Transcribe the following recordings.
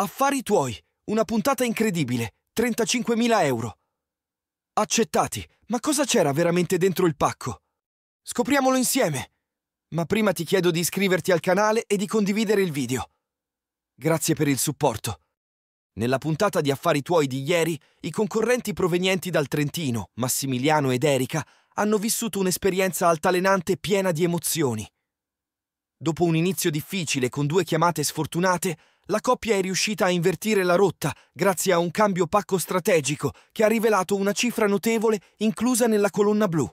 Affari tuoi, una puntata incredibile, 35.000 euro. Accettati, ma cosa c'era veramente dentro il pacco? Scopriamolo insieme! Ma prima ti chiedo di iscriverti al canale e di condividere il video. Grazie per il supporto. Nella puntata di Affari tuoi di ieri, i concorrenti provenienti dal Trentino, Massimiliano ed Erika, hanno vissuto un'esperienza altalenante piena di emozioni. Dopo un inizio difficile con due chiamate sfortunate, la coppia è riuscita a invertire la rotta grazie a un cambio pacco strategico che ha rivelato una cifra notevole inclusa nella colonna blu.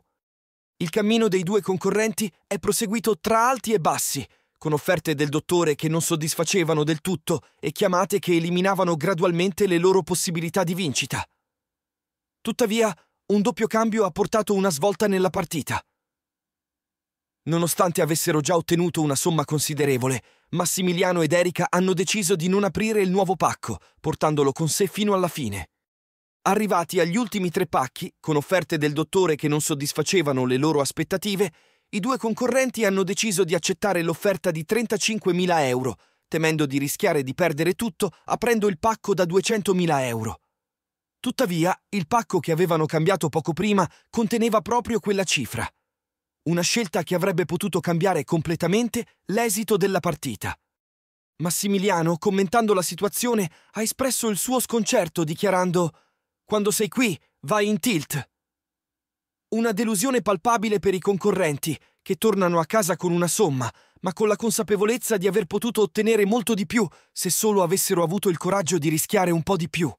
Il cammino dei due concorrenti è proseguito tra alti e bassi, con offerte del dottore che non soddisfacevano del tutto e chiamate che eliminavano gradualmente le loro possibilità di vincita. Tuttavia, un doppio cambio ha portato una svolta nella partita. Nonostante avessero già ottenuto una somma considerevole, Massimiliano ed Erika hanno deciso di non aprire il nuovo pacco, portandolo con sé fino alla fine. Arrivati agli ultimi tre pacchi, con offerte del dottore che non soddisfacevano le loro aspettative, i due concorrenti hanno deciso di accettare l'offerta di 35.000 euro, temendo di rischiare di perdere tutto aprendo il pacco da 200.000 euro. Tuttavia, il pacco che avevano cambiato poco prima conteneva proprio quella cifra una scelta che avrebbe potuto cambiare completamente l'esito della partita. Massimiliano, commentando la situazione, ha espresso il suo sconcerto dichiarando Quando sei qui, vai in tilt. Una delusione palpabile per i concorrenti, che tornano a casa con una somma, ma con la consapevolezza di aver potuto ottenere molto di più se solo avessero avuto il coraggio di rischiare un po' di più.